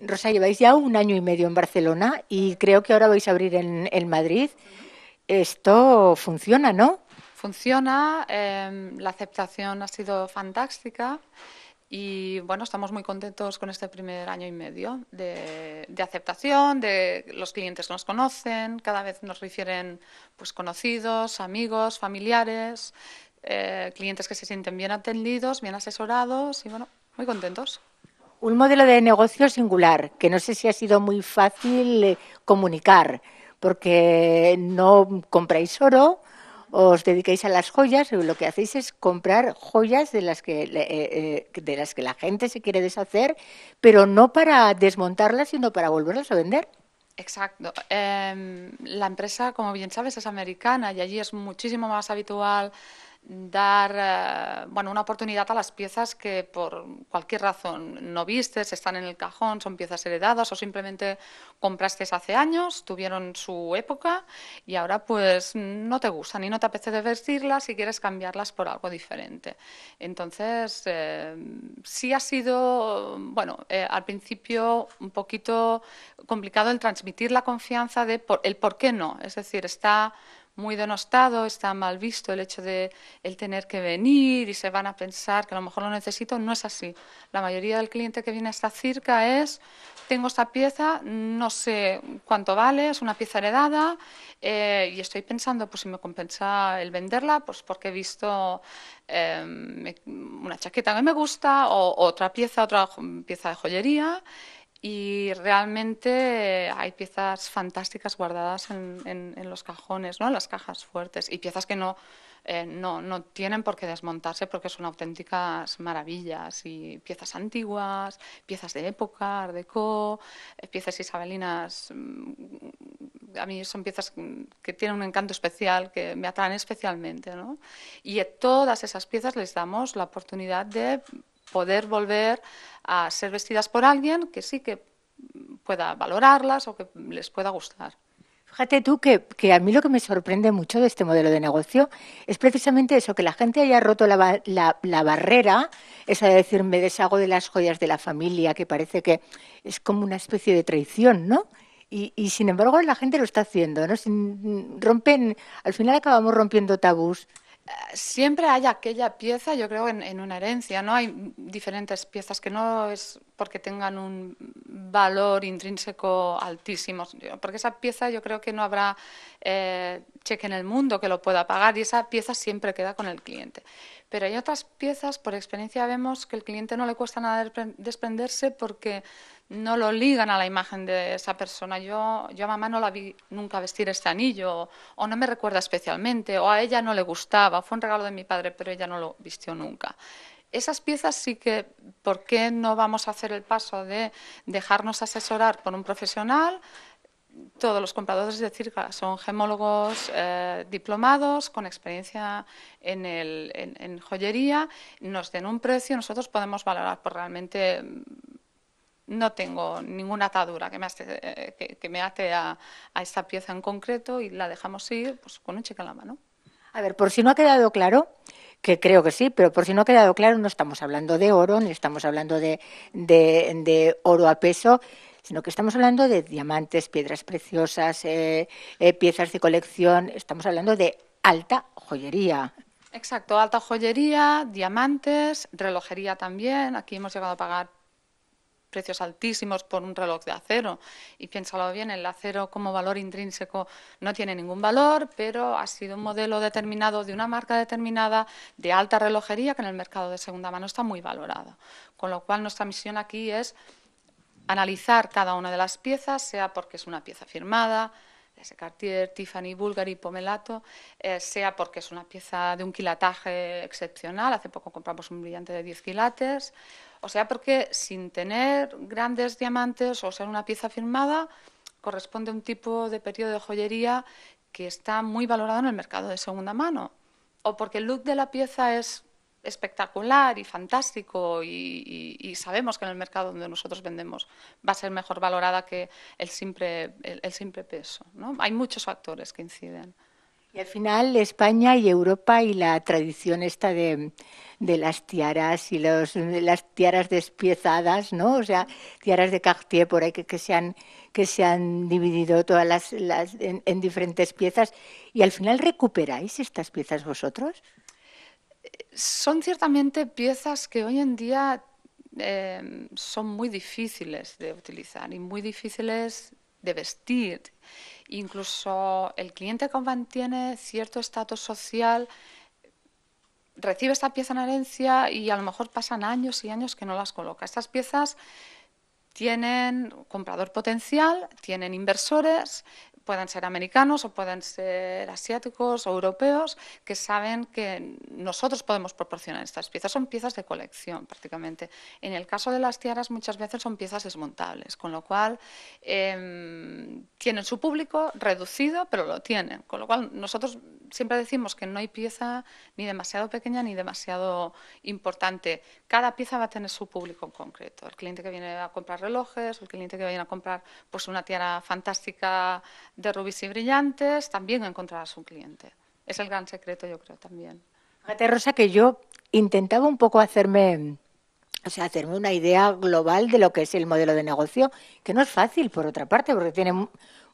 Rosa, lleváis ya un año y medio en Barcelona y creo que ahora vais a abrir en, Madrid. Esto funciona, ¿no? Funciona, em, la aceptación ha sido fantástica y bueno, estamos muy contentos con este primer año y medio de, aceptación, de los clientes nos conocen, cada vez nos refieren pues conocidos, amigos, familiares, eh, clientes que se sienten bien atendidos, bien asesorados y bueno, muy contentos un modelo de negocio singular, que no sé si ha sido muy fácil eh, comunicar, porque no compráis oro, os dedicáis a las joyas, lo que hacéis es comprar joyas de las que eh, eh, de las que la gente se quiere deshacer, pero no para desmontarlas, sino para volverlas a vender. Exacto. Em, la empresa, como bien sabes, es americana y allí es muchísimo más habitual dar eh, bueno, una oportunidad a las piezas que por cualquier razón no vistes, están en el cajón, son piezas heredadas o simplemente compraste hace años, tuvieron su época y ahora pues no te gustan y no te apetece vestirlas y quieres cambiarlas por algo diferente. Entonces, eh, sí ha sido, bueno, eh, al principio un poquito complicado el transmitir la confianza de el por qué no, es decir, está muy denostado, está mal visto el hecho de el tener que venir y se van a pensar que a lo mejor lo necesito. No es así. La mayoría del cliente que viene a esta circa es, tengo esta pieza, no sé cuánto vale, es una pieza heredada eh, y estoy pensando pues si me compensa el venderla, pues porque he visto em, una chaqueta que me gusta o otra pieza, otra pieza de joyería y realmente hay piezas fantásticas guardadas en, los cajones, ¿no? en las cajas fuertes, y piezas que no, eh, no, no, tienen por qué desmontarse porque son auténticas maravillas, y piezas antiguas, piezas de época, art eh, piezas isabelinas, mm, a mí son piezas que tienen un encanto especial, que me atraen especialmente, ¿no? y a todas esas piezas les damos la oportunidad de poder volver a ser vestidas por alguien que sí que pueda valorarlas o que les pueda gustar. Fíjate tú que, que, a mí lo que me sorprende mucho de este modelo de negocio es precisamente eso, que la gente haya roto la, la, barrera, esa de decir me deshago de las joyas de la familia, que parece que es como una especie de traición, ¿no? Y, y sin embargo la gente lo está haciendo, ¿no? rompen, al final acabamos rompiendo tabús, siempre hay aquella pieza, yo creo, en, en, una herencia, ¿no? Hay diferentes piezas que no es porque tengan un valor intrínseco altísimo, porque esa pieza yo creo que no habrá eh, cheque en el mundo que lo pueda pagar y esa pieza siempre queda con el cliente. Pero hay otras piezas, por experiencia vemos que el cliente no le cuesta nada desprenderse porque no lo ligan a la imagen de esa persona. Yo, yo a mamá no la vi nunca vestir este anillo, o no me recuerda especialmente, o a ella no le gustaba, fue un regalo de mi padre, pero ella no lo vistió nunca esas piezas sí que, ¿por qué no vamos a hacer el paso de dejarnos asesorar por un profesional? Todos los compradores de circa son gemólogos eh, diplomados con experiencia en, joyería, nos den un precio, nosotros podemos valorar por pues realmente mm, no tengo ninguna atadura que me, hace, eh, ate a, esta pieza en concreto y la dejamos ir pues, con un cheque en la mano. A ver, por si no ha quedado claro, que creo que sí, pero por si no ha quedado claro, no estamos hablando de oro, ni estamos hablando de, oro a peso, sino que estamos hablando de diamantes, piedras preciosas, eh, eh, piezas de colección, estamos hablando de alta joyería. Exacto, alta joyería, diamantes, relojería también. Aquí hemos llegado a pagar precios altísimos por un reloj de acero. Y piénsalo bien, el acero como valor intrínseco no tiene ningún valor, pero ha sido un modelo determinado de una marca determinada de alta relojería que en el mercado de segunda mano está muy valorada Con lo cual nuestra misión aquí es analizar cada una de las piezas, sea porque es una pieza firmada, ese Cartier, Tiffany, Bulgari, Pomelato, eh, sea porque es una pieza de un quilataje excepcional, hace poco compramos un brillante de 10 quilates, o sea porque sin tener grandes diamantes o ser una pieza firmada, corresponde a un tipo de periodo de joyería que está muy valorado en el mercado de segunda mano, o porque el look de la pieza es espectacular y fantástico y, sabemos que en el mercado donde nosotros vendemos va a ser mejor valorada que el simple, el, peso. ¿no? Hay muchos factores que inciden. Y al final España y Europa y la tradición esta de, las tiaras y los, las tiaras despiezadas, ¿no? O sea, tiaras de Cartier por ahí que, que, se, han, que se dividido todas las, en diferentes piezas. Y al final recuperáis estas piezas vosotros son ciertamente piezas que hoy en día eh, son muy difíciles de utilizar y muy difíciles de vestir. Incluso el cliente que mantiene cierto estatus social recibe esta pieza en herencia y a lo mejor pasan años y años que no las coloca. Estas piezas tienen comprador potencial, tienen inversores, puedan ser americanos o pueden ser asiáticos o europeos, que saben que nosotros podemos proporcionar estas piezas. Son piezas de colección prácticamente. En el caso de las tiaras muchas veces son piezas desmontables, con lo cual em, tienen su público reducido, pero lo tienen. Con lo cual nosotros siempre decimos que no hay pieza ni demasiado pequeña ni demasiado importante. Cada pieza va a tener su público en concreto. El cliente que viene a comprar relojes, el cliente que viene a comprar pues, una tiara fantástica de rubis y brillantes, también encontrará su cliente. Es el gran secreto, yo creo, también. Fíjate, Rosa, que yo intentaba un poco hacerme o sea, hacerme una idea global de lo que es el modelo de negocio, que no es fácil, por otra parte, porque tiene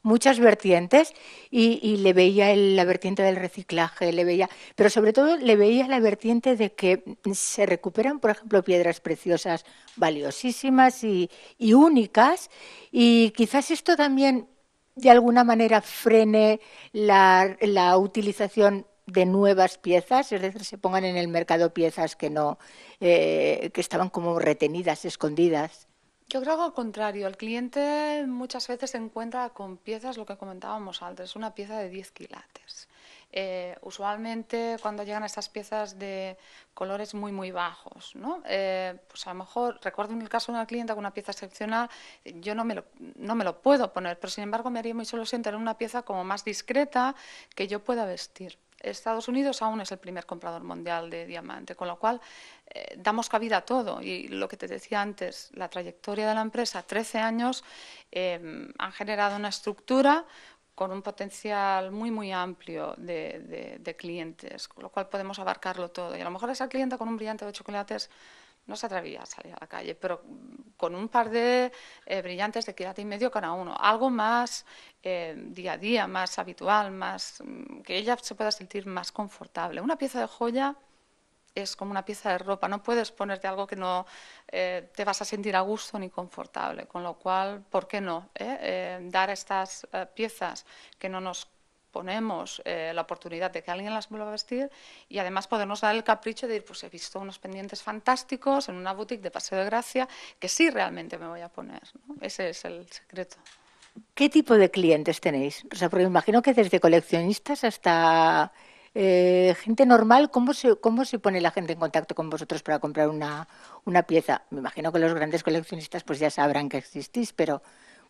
muchas vertientes y, le veía la vertiente del reciclaje, le veía, pero sobre todo le veía la vertiente de que se recuperan, por ejemplo, piedras preciosas valiosísimas y, únicas y quizás esto también de alguna manera frene la utilización de nuevas piezas, es decir, se pongan en el mercado piezas que no, eh, que estaban como retenidas, escondidas. Yo creo al contrario. El cliente muchas veces se encuentra con piezas, lo que comentábamos antes, una pieza de 10 quilates. Eh, usualmente cuando llegan estas piezas de colores muy muy bajos, ¿no? Eh, pues a lo mejor, recuerdo en el caso de una clienta con una pieza excepcional, yo no me, lo, no me lo puedo poner, pero sin embargo me haría muy solo tener una pieza como más discreta que yo pueda vestir. Estados Unidos aún es el primer comprador mundial de diamante, con lo cual eh, damos cabida a todo. Y lo que te decía antes, la trayectoria de la empresa, 13 años, em, han generado una estructura con un potencial muy, muy amplio de, de clientes, con lo cual podemos abarcarlo todo. Y a lo mejor esa cliente con un brillante de chocolates no se atrevía a salir a la calle, pero mm, con un par de eh, brillantes de quédate y medio cada uno, algo más eh, día a día, más habitual, más mm, que ella se pueda sentir más confortable. Una pieza de joya es como una pieza de ropa, no puedes ponerte algo que no eh, te vas a sentir a gusto ni confortable, con lo cual, ¿por qué no? dar estas piezas que no nos ponemos eh, la oportunidad de que alguien las vuelva a vestir y además podemos dar el capricho de ir, pues he visto unos pendientes fantásticos en una boutique de Paseo de Gracia que sí realmente me voy a poner. Ese es el secreto. ¿Qué tipo de clientes tenéis? O sea, porque imagino que desde coleccionistas hasta eh, gente normal, ¿cómo se, ¿cómo se pone la gente en contacto con vosotros para comprar una, pieza? Me imagino que los grandes coleccionistas pues ya sabrán que existís, pero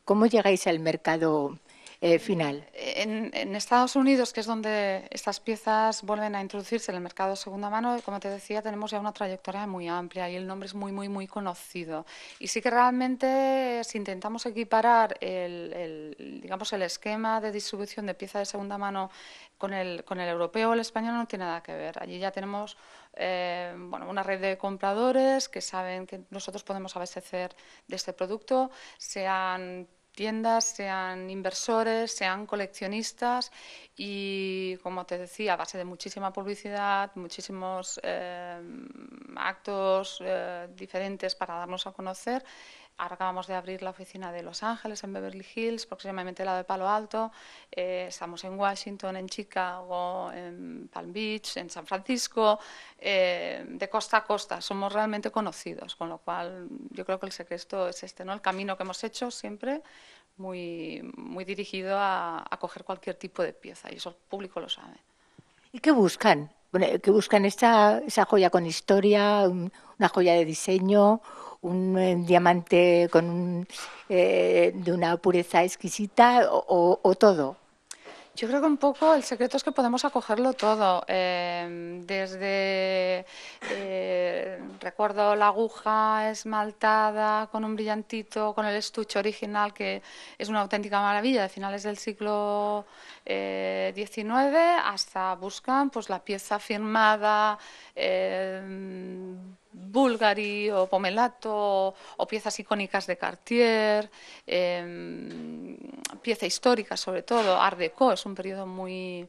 ¿cómo llegáis al mercado eh, final. En, Estados Unidos, que es donde estas piezas vuelven a introducirse en el mercado de segunda mano, como te decía, tenemos ya una trayectoria muy amplia y el nombre es muy, muy, muy conocido. Y sí que realmente, si intentamos equiparar el, digamos, el esquema de distribución de piezas de segunda mano con el, con el europeo o el español, no tiene nada que ver. Allí ya tenemos eh, bueno, una red de compradores que saben que nosotros podemos abastecer de este producto. Sean han tiendas, sean inversores, sean coleccionistas y, como te decía, a base de muchísima publicidad, muchísimos eh, actos eh, diferentes para darnos a conocer, Ahora acabamos de abrir la oficina de Los Ángeles, en Beverly Hills, próximamente lado de Palo Alto. Eh, estamos en Washington, en Chicago, en Palm Beach, en San Francisco, eh, de costa a costa. Somos realmente conocidos, con lo cual yo creo que el secreto es este, ¿no? El camino que hemos hecho siempre muy, muy dirigido a, coger cualquier tipo de pieza y eso el público lo sabe. ¿Y qué buscan? ¿Qué buscan esa joya con historia, una joya de diseño, un eh, diamante con eh, de una pureza exquisita o, todo? Yo creo que un poco el secreto es que podemos acogerlo todo, eh, desde, recuerdo la aguja esmaltada con un brillantito, con el estuche original, que es una auténtica maravilla de finales del siglo XIX, hasta buscan pues, la pieza firmada Bulgari o Pomelato o piezas icónicas de Cartier, em, pieza histórica sobre todo, Art Deco es un periodo muy,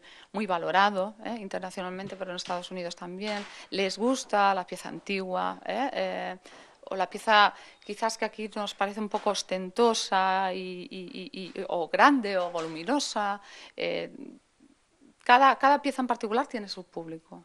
valorado eh, internacionalmente, pero en Estados Unidos también. Les gusta la pieza antigua eh, eh, o la pieza quizás que aquí nos parece un poco ostentosa o grande o voluminosa. cada, pieza en particular tiene su público.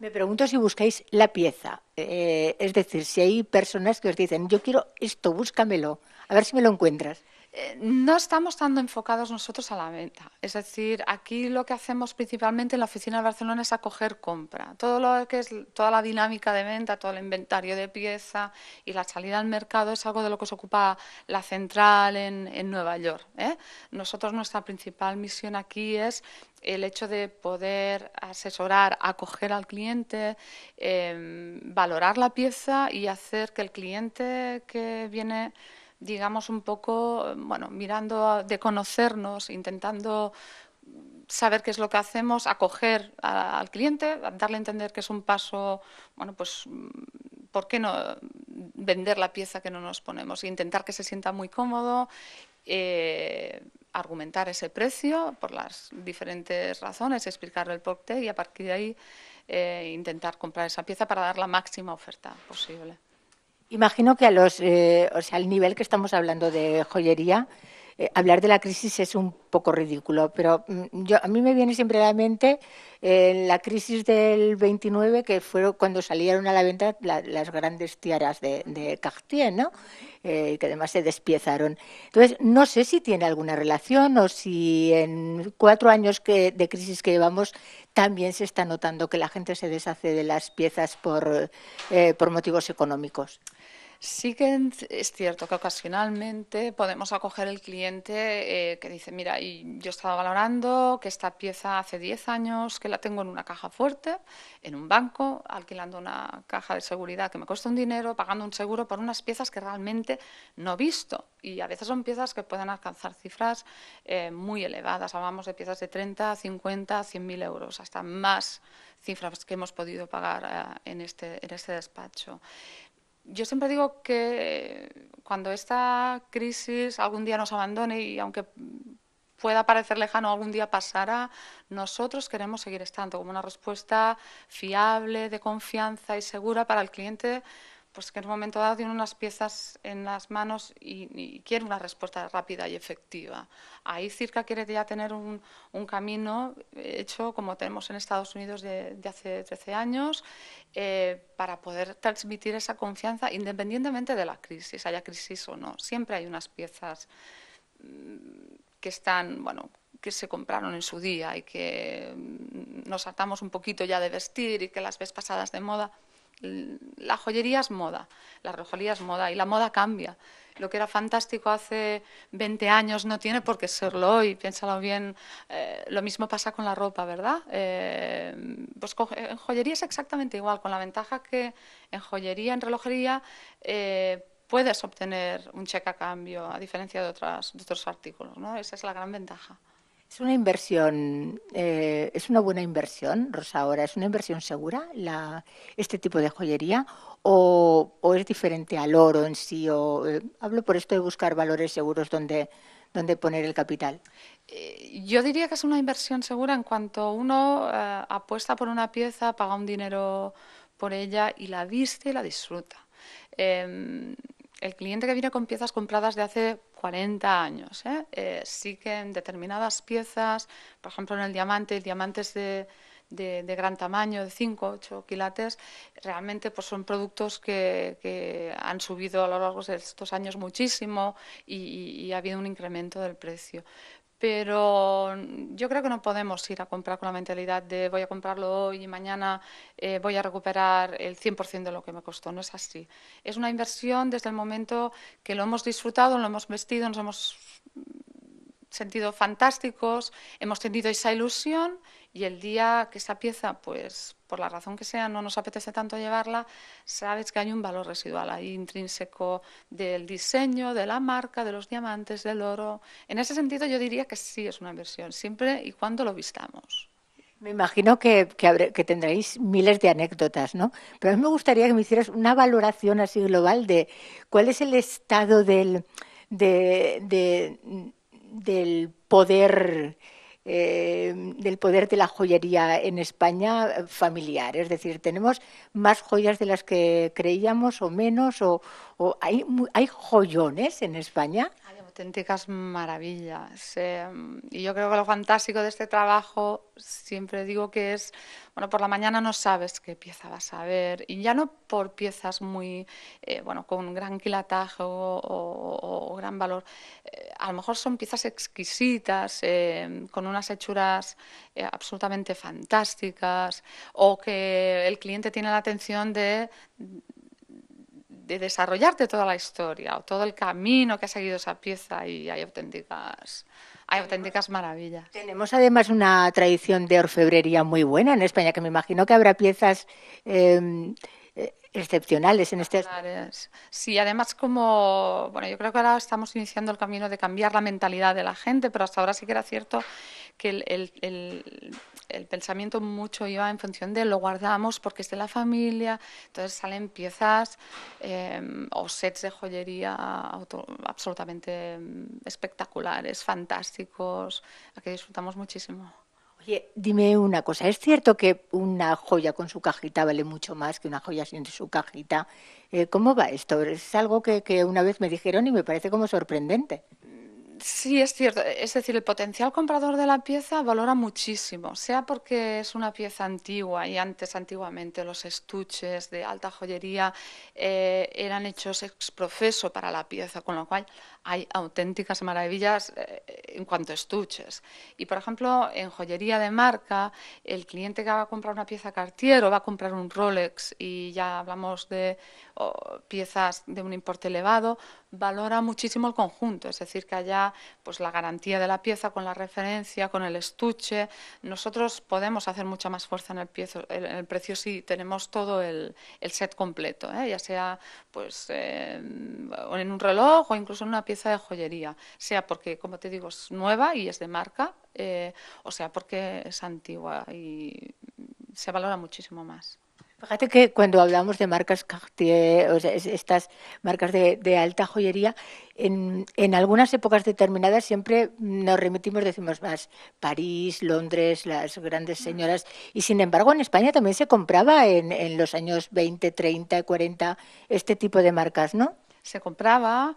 Me pregunto si buscáis la pieza, eh, es decir, si hay personas que os dicen, yo quiero esto, búscamelo, a ver si me lo encuentras. Eh, no estamos tan enfocados nosotros a la venta. Es decir, aquí lo que hacemos principalmente en la oficina de Barcelona es acoger compra. Todo lo que es toda la dinámica de venta, todo el inventario de pieza y la salida al mercado es algo de lo que se ocupa la central en, Nueva York. ¿eh? Nosotros nuestra principal misión aquí es el hecho de poder asesorar, acoger al cliente, em, valorar la pieza y hacer que el cliente que viene digamos, un poco, bueno, mirando de conocernos, intentando saber qué es lo que hacemos, acoger al cliente, darle a entender que es un paso, bueno, pues, mm, ¿por qué no vender la pieza que no nos ponemos? Intentar que se sienta muy cómodo, eh, argumentar ese precio por las diferentes razones, explicarle el porqué y a partir de ahí eh, intentar comprar esa pieza para dar la máxima oferta posible. Imagino que a los, eh, o sea, al nivel que estamos hablando de joyería, eh, hablar de la crisis es un poco ridículo, pero mm, yo, a mí me viene siempre a la mente eh, la crisis del 29, que fue cuando salieron a la venta las grandes tiaras de, Cartier, que además se despiezaron. Entonces, no sé si tiene alguna relación o si en cuatro años de crisis que llevamos también se está notando que la gente se deshace de las piezas por, por motivos económicos. Sí que es cierto que ocasionalmente podemos acoger el cliente eh, que dice, mira, y yo estaba valorando que esta pieza hace 10 años que la tengo en una caja fuerte, en un banco, alquilando una caja de seguridad que me cuesta un dinero, pagando un seguro por unas piezas que realmente no he visto. Y a veces son piezas que pueden alcanzar cifras eh, muy elevadas. Hablamos de piezas de 30, 50, 100.000 mil euros, hasta más cifras que hemos podido pagar eh, en, este, en este despacho yo siempre digo que cuando esta crisis algún día nos abandone y aunque pueda parecer lejano, algún día pasará, nosotros queremos seguir estando como una respuesta fiable, de confianza y segura para el cliente pues que en un momento dado tiene unas piezas en las manos y, quiere una respuesta rápida y efectiva. Ahí Circa quiere ya tener un, camino hecho, como tenemos en Estados Unidos de, hace 13 años, eh, para poder transmitir esa confianza independientemente de la crisis, haya crisis o no. Siempre hay unas piezas mm, que están, bueno, que se compraron en su día y que mm, nos saltamos un poquito ya de vestir y que las ves pasadas de moda la joyería es moda, la relojería es moda y la moda cambia. Lo que era fantástico hace 20 años no tiene por qué serlo hoy, piénsalo bien. Eh, lo mismo pasa con la ropa, ¿verdad? Eh, pues en joyería es exactamente igual, con la ventaja que en joyería, en relojería, eh, puedes obtener un cheque a cambio, a diferencia de, de otros artículos, ¿no? Esa es la gran ventaja. Es una inversión, eh, es una buena inversión, Rosa, ahora, ¿es una inversión segura la, este tipo de joyería o, es diferente al oro en sí? O, eh, hablo por esto de buscar valores seguros donde, poner el capital. Eh, yo diría que es una inversión segura en cuanto uno apuesta por una pieza, paga un dinero por ella y la viste y la disfruta. Em, el cliente que viene con piezas compradas de hace 40 años, ¿eh? Eh, sí que en determinadas piezas, por ejemplo en el diamante, diamantes de, gran tamaño, de 5, 8 quilates, realmente pues son productos que, han subido a lo largo de estos años muchísimo y ha habido un incremento del precio pero yo creo que no podemos ir a comprar con la mentalidad de voy a comprarlo hoy y mañana eh, voy a recuperar el 100% de lo que me costó. No es así. Es una inversión desde el momento que lo hemos disfrutado, lo hemos vestido, nos hemos sentido fantásticos, hemos tenido esa ilusión y el día que esa pieza pues por la razón que sea, no nos apetece tanto llevarla, sabes que hay un valor residual ahí intrínseco del diseño, de la marca, de los diamantes, del oro. En ese sentido, yo diría que sí es una inversión, siempre y cuando lo vistamos. Me imagino que, tendréis miles de anécdotas, ¿no? Pero a mí me gustaría que me hicieras una valoración así global de cuál es el estado del, del poder eh, del poder de la joyería en España eh, familiar. Es decir, tenemos más joyas de las que creíamos o menos, o, o hay, hay joyones en España auténticas maravillas. Eh, y yo creo que lo fantástico de este trabajo, siempre digo que es, bueno, por la mañana no sabes qué pieza vas a ver, y ya no por piezas muy, eh, bueno, con gran quilataje o, gran valor, eh, a lo mejor son piezas exquisitas, con unas hechuras absolutamente fantásticas, o que el cliente tiene la atención de de desarrollarte toda la historia o todo el camino que ha seguido esa pieza y hay auténticas hay auténticas maravillas. Tenemos además una tradición de orfebrería muy buena en España, que me imagino que habrá piezas em, eh, excepcionales en este Sí, además como, bueno, yo creo que ahora estamos iniciando el camino de cambiar la mentalidad de la gente, pero hasta ahora sí que era cierto que el, el pensamiento mucho iba en función de lo guardamos porque es de la familia, entonces salen piezas em, o sets de joyería absolutamente em, espectaculares, fantásticos, a que disfrutamos muchísimo. Oye, dime una cosa, ¿es cierto que una joya con su cajita vale mucho más que una joya sin su cajita? Eh, ¿Cómo va esto? Es algo que una vez me dijeron y me parece como sorprendente mm, Sí, es cierto. Es decir, el potencial comprador de la pieza valora muchísimo, sea porque es una pieza antigua y antes, antiguamente, los estuches de alta joyería eh, eran hechos ex profeso para la pieza, con lo cual hay auténticas maravillas eh, en cuanto a estuches. Y, por ejemplo, en joyería de marca, el cliente que va a comprar una pieza Cartier o va a comprar un Rolex, y ya hablamos de piezas de un importe elevado, valora muchísimo el conjunto, es decir, que haya pues, la garantía de la pieza con la referencia, con el estuche. Nosotros podemos hacer mucha más fuerza en el, precio si tenemos todo el, set completo, ¿eh? ya sea pues, eh, en un reloj o incluso en una pieza pieza de joyería, sea porque, como te digo, es nueva y es de marca, eh, o sea porque es antigua y se valora muchísimo más. Fíjate que cuando hablamos de marcas Cartier, estas marcas de, alta joyería, en, en, algunas épocas determinadas siempre nos remitimos, decimos más, París, Londres, las grandes mm. señoras, y sin embargo en España también se compraba en, en los años 20, 30, 40 este tipo de marcas, ¿no? se compraba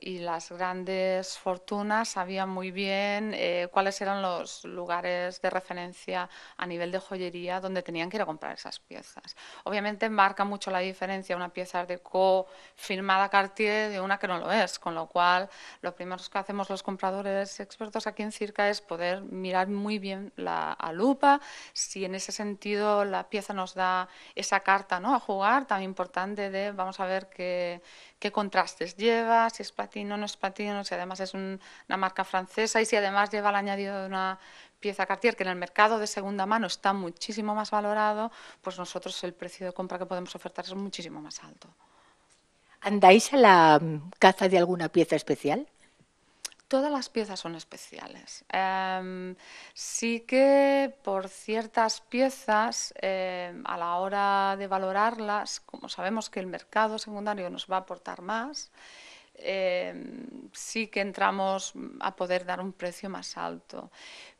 y las grandes fortunas sabían muy bien eh, cuáles eran los lugares de referencia a nivel de joyería donde tenían que ir a comprar esas piezas. Obviamente marca mucho la diferencia una pieza de co firmada Cartier de una que no lo es, con lo cual lo primero que hacemos los compradores expertos aquí en Circa es poder mirar muy bien la a lupa, si en ese sentido la pieza nos da esa carta ¿no? a jugar tan importante de vamos a ver qué qué contrastes lleva, si es patino, no es patino, si además es una marca francesa y si además lleva el añadido de una pieza Cartier, que en el mercado de segunda mano está muchísimo más valorado, pues nosotros el precio de compra que podemos ofertar es muchísimo más alto. ¿Andáis a la caza de alguna pieza especial? todas las piezas son especiales. Em, sí que por ciertas piezas, em, a la hora de valorarlas, como sabemos que el mercado secundario nos va a aportar más, Em, sí que entramos a poder dar un precio más alto.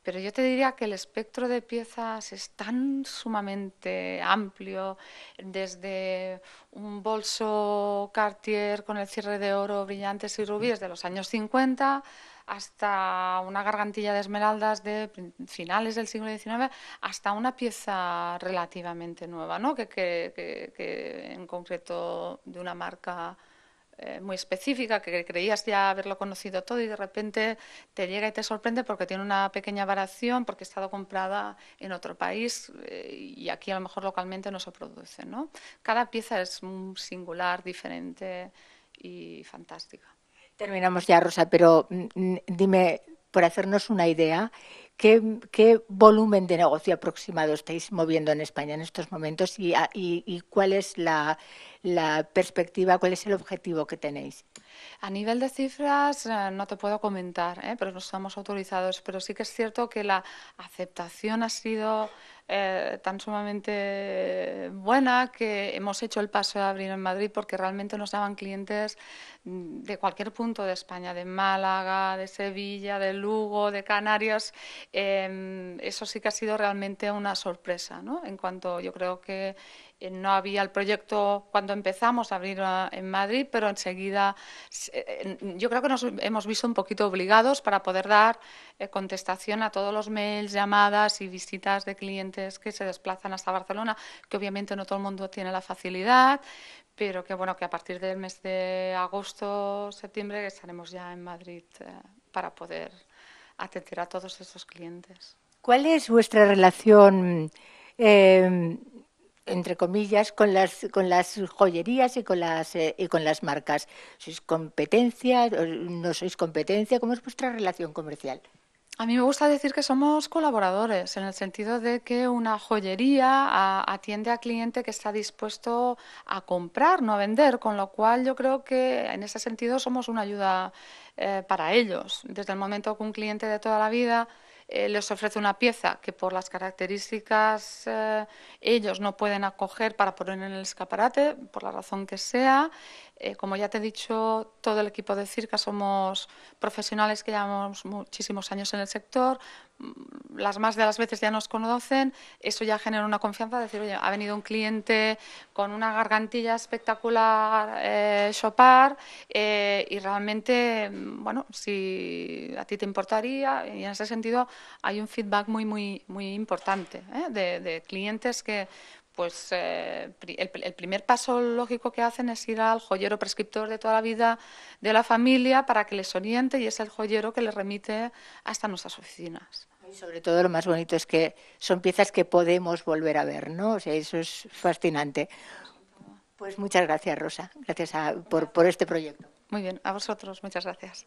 Pero yo te diría que el espectro de piezas es tan sumamente amplio, desde un bolso Cartier con el cierre de oro, brillantes y rubíes de los años 50 hasta una gargantilla de esmeraldas de finales del siglo XIX, hasta una pieza relativamente nueva, ¿no? que en concreto de una marca eh, muy específica, que creías ya haberlo conocido todo y de repente te llega y te sorprende porque tiene una pequeña variación, porque ha estado comprada en otro país eh, y aquí a lo mejor localmente no se produce. Cada pieza es singular, diferente y fantástica. Terminamos ya, Rosa, pero mm, mm, dime, por hacernos una idea, ¿qué, volumen de negocio aproximado estáis moviendo en España en estos momentos y, cuál es la, perspectiva, cuál es el objetivo que tenéis? A nivel de cifras eh, no te puedo comentar, eh, pero no estamos autorizados. Pero sí que es cierto que la aceptación ha sido eh, tan sumamente buena que hemos hecho el paso de abrir en Madrid porque realmente nos daban clientes mm, de cualquier punto de España, de Málaga, de Sevilla, de Lugo, de Canarias. Em, eso sí que ha sido realmente una sorpresa, ¿no? En cuanto yo creo que eh, no había el proyecto cuando empezamos a abrir en Madrid, pero enseguida eh, yo creo que nos hemos visto un poquito obligados para poder dar eh, contestación a todos los mails, llamadas y visitas de clientes que se desplazan hasta Barcelona, que obviamente no todo el mundo tiene la facilidad, pero que bueno que a partir del mes de agosto, septiembre estaremos ya en Madrid para poder atender a todos esos clientes. ¿Cuál es vuestra relación? Em, entre comillas, con las, con las joyerías y con las, eh, y con las marcas? ¿Sois competencia? ¿No sois competencia? ¿Cómo es vuestra relación comercial? A mí me gusta decir que somos colaboradores, en el sentido de que una joyería atiende a cliente que está dispuesto a comprar, no a vender, con lo cual yo creo que en ese sentido somos una ayuda eh, para ellos. Desde el momento que un cliente de toda la vida eh, les ofrece una pieza que por las características eh, ellos no pueden acoger para poner en el escaparate, por la razón que sea, eh, como ya te he dicho, todo el equipo de Circa somos profesionales que llevamos muchísimos años en el sector. Mm, las más de las veces ya nos conocen. Eso ya genera una confianza decir, oye, ha venido un cliente con una gargantilla espectacular, eh, Chopar, eh, y realmente, mm, bueno, si a ti te importaría, y en ese sentido hay un feedback muy, muy, muy importante eh, de clientes que pues eh, el, primer paso lógico que hacen es ir al joyero prescriptor de toda la vida de la familia para que les oriente y es el joyero que les remite hasta nuestras oficinas. Y sobre todo lo más bonito es que son piezas que podemos volver a ver, ¿no? O sea, eso es fascinante. Pues muchas gracias, Rosa. Gracias por, por este proyecto. Muy bien, a vosotros, muchas gracias.